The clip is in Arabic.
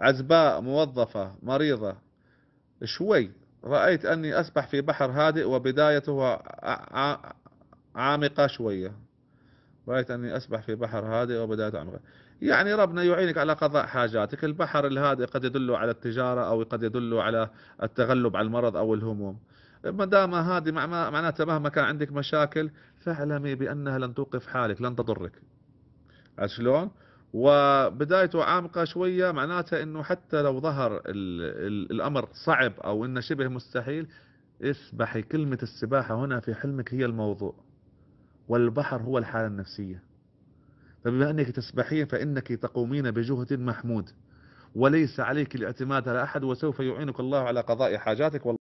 عزباء موظفة مريضة شوي رأيت أني أسبح في بحر هادئ وبدايته عامقة شوية رأيت أني أسبح في بحر هادئ وبدايته عامقة يعني ربنا يعينك على قضاء حاجاتك البحر الهادئ قد يدل على التجارة أو قد يدل على التغلب على المرض أو الهموم ما دام هذه معناته معناتها مهما كان عندك مشاكل فاعلمي بأنها لن توقف حالك لن تضرك شلون؟ وبدايته عامقة شوية معناتها انه حتى لو ظهر الامر صعب او انه شبه مستحيل اسبحي كلمة السباحة هنا في حلمك هي الموضوع والبحر هو الحالة النفسية فبما انك تسبحين فانك تقومين بجهد محمود وليس عليك الاعتماد على احد وسوف يعينك الله على قضاء حاجاتك والله